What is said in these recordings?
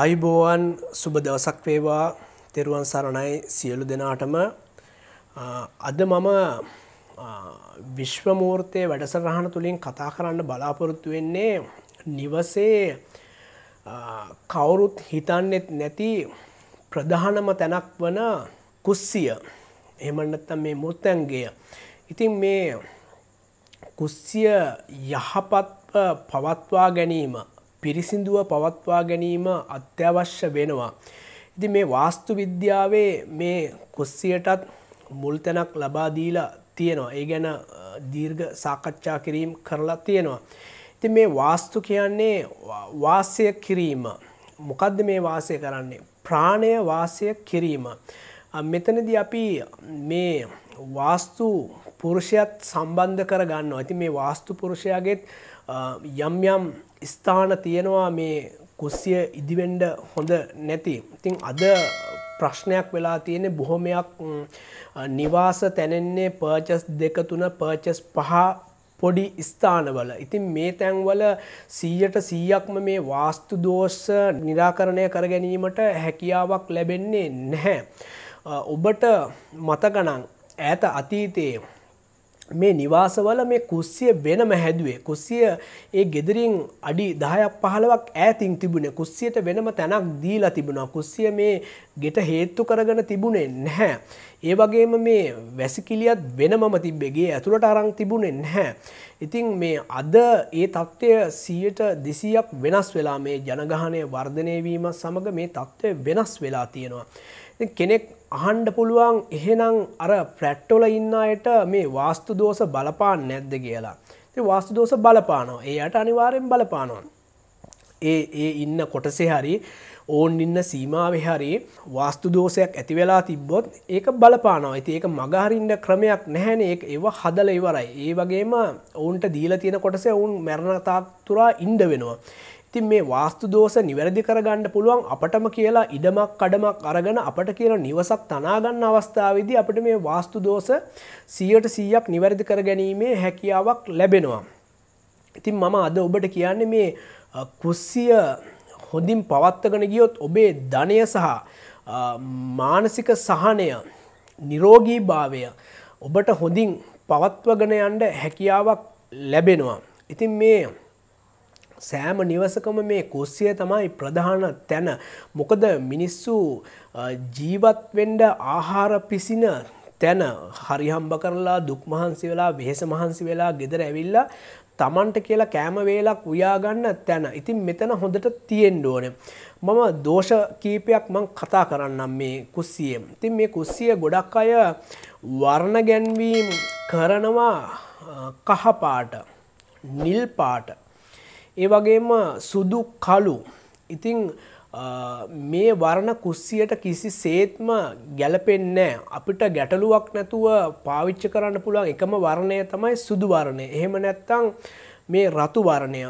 අයිබෝවන් සුබ දවසක් වේවා තෙරුවන් සරණයි සියලු දෙනාටම අද මම විශ්වමූර්තය වැඩසරහණ තුළින් කතා කරන්න බලාපොරොත්තු වෙන්නේ නිවසේ කවුරුත් හිතන්නෙත් නැති ප්‍රධානම තැනක් වන කුස්සිය එමන්නත්තම් මේ මුත්තැන්ගේ ඉතින් මේ කුස්සිය යහපත් පවත්වා ගැනීම පිරිසිදුව පවත්වා ගැනීම අත්‍යවශ්‍ය වෙනවා. ඉති මේ වාස්තු විද්‍යාවේ මේ කුස්සියටත් මුල්තැනක් ලබාදීලා තියෙනවා. ඒ ගැන දීර්ග සාකච්ඡා කිරීම් කරලා තියෙනවා. ඉති මේ වාස්තු කියන්නේ වාසය කිරීම. මොකදද මේ වාසය කරන්නේ. ප්‍රාණය වාසය කිරීම. මෙතනද අපි මේ වාස්තු පුරුෂයත් සම්බන්ධ කර ගන්න ඇති මේ වාස්තු පුරුෂයාගෙත් යම් යම් ස්ථාන තියෙනවා මේ කුස්සිය ඉදිවෙන්ඩ හොඳ නැති. ඉතිං අද ප්‍රශ්නයක් වෙලා තියෙන බොහොමයක් නිවාස තැනෙන්නේ පර්චස් දෙක තුන පර්චස් පහ පොඩි ස්ථානවල. ඉතින් මේ තැන්වල සීයට සීයක්ම මේ වාස්තු දෝෂ නිරාකරණය කර ගැනීමට හැකියාවක් ලැබෙන්නේ නැහැ. ඔබට මතකනං ඈත අතීතයේ මේ නිවාසවල මේ කුස්සිය වෙනම හැදුවේ කුස්සිය ඒ ගෙදරින් අඩි දහයක් පහලවක් ඈතින් තිබුණේ කුස්සියට වෙනම තැනක් දීලා තිබුණා කුස්සිය මේ ගෙට හේත්තු කරගෙන තිබුණේ නැහැ ඒ වගේම මේ වැසිකිලියත් වෙනමම තිබ්බෙගේ ඇතුළට අරං තිබුණේ නැහැ ඉතින් මේ අද ඒ තත්ත්වය සියයට දෙසීයක් වෙනස් වෙලා මේ ජනගහනය වර්ධනය වීම සමඟ මේ තත්ත්වය වෙනස් වෙලා තියෙනවා කෙනෙක් අහන්ඩ පුළුවන් එහෙනම් අර ප්‍රැට්ටොල ඉන්නයට මේ වාස්තු දෝස බලපාන නැද්ද කියලා වාස්තු දෝස බලපානෝ ඒයට අනිවාරයෙන් බලපානොන් ඒ ඒ ඉන්න කොටසේ හරි ඕන් ඉන්න සීමාව හරි වාස්තු දෝෂයක් ඇති වෙලා තිබ්බොත් ඒක බලපානවා ඇති ඒක මගහරින්ට ක්‍රමයක් නැහැන ඒ ඒව හදල ඉවරයි ඒ වගේම ඔවුන්ට දීල තියෙන කොටස ඔවුන් මැරණතාක් තුරා ඉන්ඩ වෙනවා තින් මේ වාස්තු දෝෂ නිවැරදි කරගන්න පුළුවන් අපටම කියලා ඉඩමක් කඩමක් අරගෙන අපට කියන නිවසක් තනාගන්න අවස්ථාවේදී අපිට මේ වාස්තු දෝෂ 100%ක් නිවැරදි කර ගැනීමේ හැකියාවක් ලැබෙනවා. ඉතින් මම අද ඔබට කියන්නේ මේ කුස්සිය හොඳින් පවත්වාගෙන ගියොත් ඔබේ ධනය සහ මානසික සහනය නිරෝගීභාවය ඔබට හොඳින් පවත්වගෙන යන්න හැකියාවක් ලැබෙනවා. ඉතින් මේ සෑම නිවසකම මේ කුස්සිය තමයි ප්‍රධාන තැන මොකද මිනිස්සු ජීවත්වෙන්ඩ ආහාර පිසින තැන හරිහම්බ කරලා දුක්මහන්සි වෙලා වෙහෙස මහන්සි වෙලා ගෙදර ඇවිල්ලා තමන්ට කියලා කෑමවේලක් උයාගන්න තැන ඉතින් මෙතන හොඳට තියෙන් ඕන. මම දෝෂ කීපයක් මං කතා කරන්නම් මේ කුස්සියම්. තින් මේ කුස්සිය ගොඩක් අය වර්ණ ගැන්වීම් කරනවා කහපාට නිල්පාට ඒ වගේම සුදු කලු ඉතිං මේ වරණ කුස්සියට කිසි සේත්ම ගැලපෙන්නෑ අපිට ගැටලුවක් නැතුව පාවිච්ච කරන්න පුළුවන් එකම වරණය තමයි සුදු වරණය එහෙම නැත්තං මේ රතු වරණය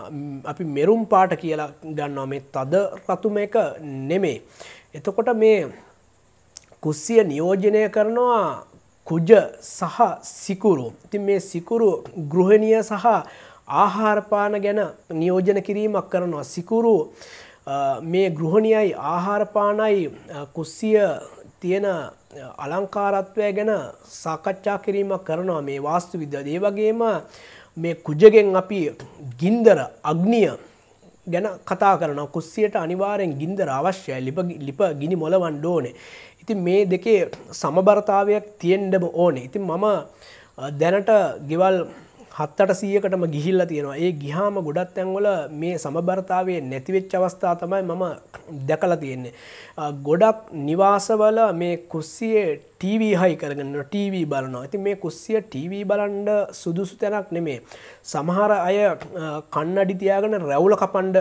අපි මෙරුම් පාට කියලා ගන්නවා මේ තද රතුම එක නෙමේ එතකොට මේ කුස්සිය නියෝජනය කරනවා කුජ සහ සිකුරු ඉතින් මේ සිකුරු ගෘහණිය සහ ආහාරපාන ගැන නියෝජන කිරීමක් කරනවා සිකුරු මේ ගෘහණියයි ආහාරපානයි කුස්සිය තියෙන අලංකාරත්වය ගැන සාකච්ඡා කිරීමක් කරනවා මේ වාස්තු විද්‍යාව. ඒ වගේම මේ කුජගෙන් අපි ගින්දර අග්නිය ගැන කතා කරනවා. කුස්සියට අනිවාර්යෙන් ගින්දර අවශ්‍යයි. ලිප ලිප ගිනි මොලවන්න ඕනේ. ඉතින් මේ දෙකේ සමබරතාවයක් තියෙන්නම ඕනේ. ඉතින් මම දැනට ගෙවල් හත්තට සියකටම ගිහිල්ල තියෙනවා ඒ ගිහාම ගොඩත් ඇන්වල මේ සමබරතාවේ නැතිවෙච් අවස්ථා තමයි මම දැකලා තියෙන්නේ. ගොඩක් නිවාසවල මේ කුස්සියේ ටීවී හයි කරගන්න ටීවී බලනවා ඇති මේ කුස්සිය ටීවී බලන්ඩ සුදුසු තැනක් නෙමේ සමහර අය කන්න අඩිතියාගෙන රැවුල කපන්ඩ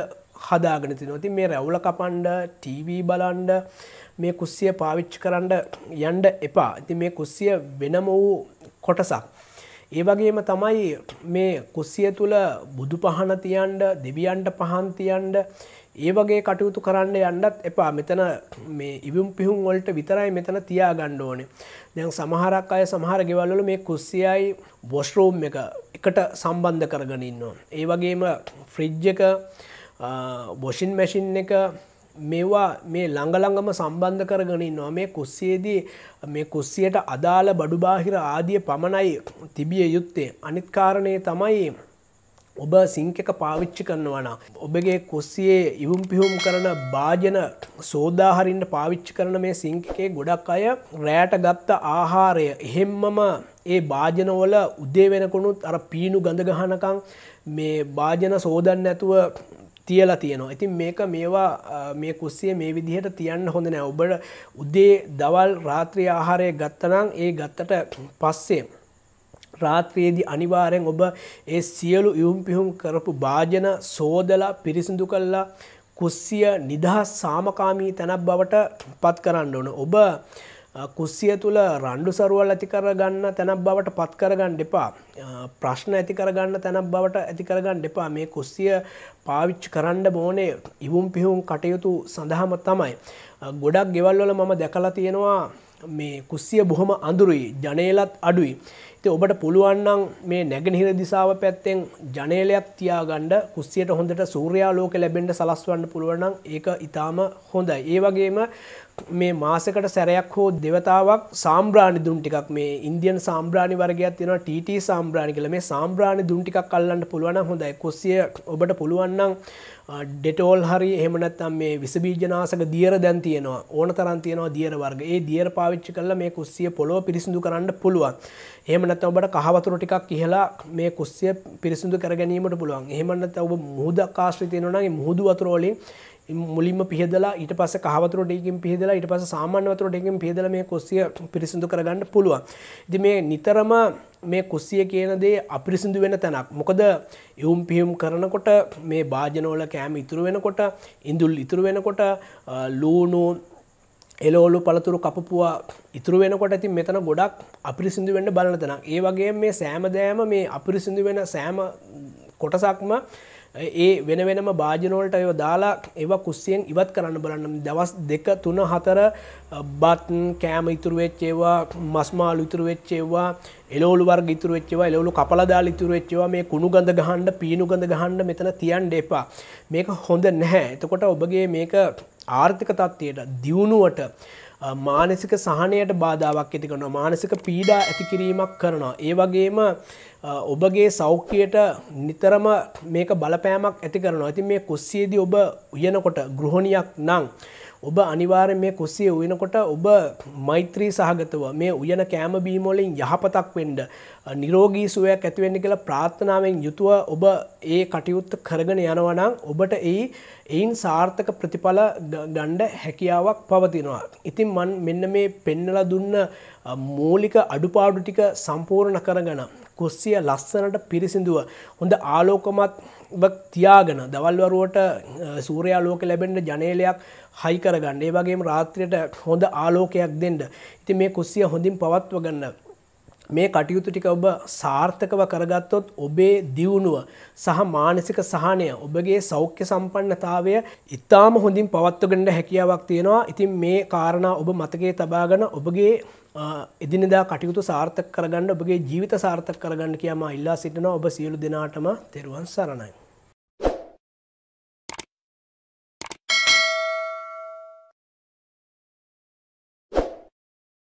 හදාගෙන තින ති මේ රැවුල කපන්ඩ ටීවී බලන්ඩ මේ කුස්සිය පාවිච්චි කරන්න යන්ඩ එපා ඇති මේ කුස්සිය වෙනම වූ කොටසක්. ඒ වගේම තමයි මේ කුස්සිය තුළ බුදු පහන තියන්ඩ දෙවියන්ට පහන්තියන්ඩ ඒ වගේ කටයුතු කරන්න යන්නත් එපා මෙතන මේ ඉවම් පිහුම් වලට විතරයි මෙතන තියා ගණ්ඩ ඕනේ දැන් සමහරක් අය සමහර ගෙවල්ලු මේ කුස්සියයි බොස්රෝම් එක එකට සම්බන්ධ කරගනින්නවා. ඒ වගේම ෆ්‍රිජ්ජක බොෂින් මැසින් එක මේවා මේ ළඟළඟම සම්බන්ධ කරගෙන ඉන්නවා මේ කුස්සියේදී මේ කුස්සියට අදාළ බඩු බාහිර ආදිය පමණයි තිබිය යුත්තේ අනිත් කාරණය තමයි ඔබ සිංක එක පාවිච්චි කරනවන. ඔබගේ කුස්සියේ ඉවුම් පිහුම් කරන භාජන සෝදාහරින්ට පාවිච්චි කරන මේ සිංකේ ගොඩක් අය රෑට ගත්ත ආහාරය එහෙම්මම ඒ භාජනවල උදේ වෙනකුණුත් අර පීනු ගඳගහනකං මේ භාජන සෝදන්න ඇතුව තියලා තියෙනවා ඉතින් මේක මේවා මේ කුස්සිය මේ විදිහට තියන්න හොඳ නෑ ඔබට උදේ දවල් රාත්‍රී ආහාරය ගත්තනම් ඒ ගත්තට පස්සේ රාත්‍රයේදී අනිවාරයෙන් ඔබ ඒ සියලු යුම් පිහුම් කරපු භාජන සෝදලා පිරිසිදු කල්ලා කුස්සිය නිදහස් සාමකාමී තැනක් බවට පත් කරන්න ඕන ඔබ කුස්සිය තුළ රණ්ඩු සරුවල් ඇති කරගන්න තැනක් බවට පත් කරගන්න එපා. ප්‍රශ්න ඇති කරගන්න තැනක් බවට ඇති කරගන්න එපා මේ කුස්සිය පාවිච්චි කරන්න බෝනේ ඉවුම් පිහුම් කටයුතු සඳහම තමයි. ගොඩක් ගෙවල්වල මම දැකලා තියෙනවා මේ කුස්සිය බොහොම අඳුරුයි ජනේලත් අඩුයි. ඉතින් ඔබට පුළුවන්නම් මේ නැගෙනහිර දිසාව පැත්තෙන් ජනේලයක් තියාගන්න කුස්සියට හොඳට සූර්යාලෝක ලැබෙන්න සලස්වන්න පුළුවන් නම් ඒක ඊටාම හොඳයි. ඒ වගේම මේ මාසයකට සැරයක් හෝ දෙවතාවක් සාම්බ්‍රාණි දුම් ටිකක් මේ ඉන්දියන් සාම්බ්‍රාණි වර්ගයක් තියෙනවා TT සාම්බ්‍රාණි කියලා. මේ සාම්බ්‍රාණි දුම් ටිකක් අල්ලන්න පුළුවන් නම් හොඳයි. කුස්සිය ඔබට පුළුවන් නම් ඩෙටෝල් හරි එහමනත්තම් මේ විසබීජනාසක දියර දැන් තියෙනවා ඕන තරන් තියෙනවා දියර වර්ග ඒ දියර පාවිච්චි කල්ල මේ කුස්සිය පොලොව පිරිසිදු කරන්න පුළුවන් එහමනත් ඔබට කහවතුර ටිකක් කියලා මේ කුස්සිය පිරිසිදු කරගැනීමට පුළුවන් එහමනත් ඔබ මුහද කාශ්‍රතියනගේ මුහුදු වතුරෝලින් මුලින්ම පිහදලා ඊට පස කහවතුර ඩේකින් පිහදලා ඊට පස සාමාන්‍ය වතුර ඩේකින් පිහදලා මේ කුස්සිය පිරිසිදු කරගන්න පුළුවන්. ඉතින් මේ නිතරම මේ කුස්සිය කියන දේ අපිරිසිදු වෙන තැනක්. මොකද යුම් පියුම් කරනකොට මේ භාජන වල කෑම ඉතුරු වෙනකොට, ඉඳුල් ඉතුරු වෙනකොට, ලූණු එලෝලු පළතුරු කපපුවා ඉතුරු වෙනකොට ඇති මෙතන ගොඩක් අපිරිසිදු වෙන්න බලන තැනක්. ඒ වගේ මේ සෑම දෑම මේ අපිරිසිදු වෙන සෑම කොටසක්ම ඒ වෙන වෙනම භාජනවලට ඒව දාලා ඒව කුස්සියෙන් ඉවත් කරන්න බලන්න දවස් දෙක තුන හතර බත් කෑම ඉතුරු වෙච්චේවා මස්මාල් ඉතුරු වෙච්චේවා එලෝලු වර්ග ඉතුරු වෙච්චේවා එලෝලු කපලා දාලා ඉතුරු වෙච්චේවා මේ කුණු ගඳ ගහන්න පීනු ගඳ ගහන්න මෙතන තියන්න එපා මේක හොඳ නැහැ එතකොට ඔබගේ මේක ආර්ථික තත්ත්වයට දියුණුවට මානසික සහනයට බාධාවක් ඇති කරනවා මානසික පීඩා ඇති කිරීමක් කරනවා. ඒ වගේම ඔබගේ සෞඛ්‍යයට නිතරම මේක බලපෑමක් ඇති කරනවා. ඇති මේ කුස්සියේදී ඔබ උයනකොට ගෘහණියක් නං. ඔබ අනිවාරෙන් මේ කුස්සිය උයනකොට ඔබ මෛත්‍රී සහගතව මේ උයන කෑමබීමොලින් යහපතක් වෙන්ඩ නිරෝගී සුවයක් ඇතිවෙන්න කියලා ප්‍රාත්ථනාවෙන් යුතුව ඔබ ඒ කටයුත්ත කරගෙන යනවනම් ඔබට ඒ එයින් සාර්ථක ප්‍රතිඵල ගණ්ඩ හැකියාවක් පවතිනවා. ඉතින් මන් මෙන්න මේ පෙන්නල දුන්න මූලික අඩුපාඩු ටික සම්පූර්ණ කරගනම්. කුස්සිය ලස්සනට පිරිසිදුව හොඳ ආලෝකමත් තියාගෙන දවල්වරුවට සූරයාලෝක ලැබෙන්ට ජනේලයක් හයිකරගන්න ඒ වගේ රාත්‍රයට හොඳ ආලෝකයක් දෙන්න ඉති මේ කුස්සිය හොඳින් පවත්ව ගන්න මේ කටයුතු ටික ඔබ සාර්ථකව කරගත්තොත් ඔබේ දියුණුව සහ මානසික සහනය ඔබගේ සෞඛ්‍ය සම්පන්නතාවය ඉතාම හොඳින් පවත්වගෙනට හැකියාවක් තියෙනවා ඉතින් මේ කාරණා ඔබ මතකේ තබාගන ඔබගේ එදිනදා කටයුතු සාර්ථක කරගන්න ඔබගේ ජීවිත සාර්ථක කරගන්න කියම ඉල්ලා සිටින ඔබ සියලු දෙනාටම තෙරුවන් සරණයි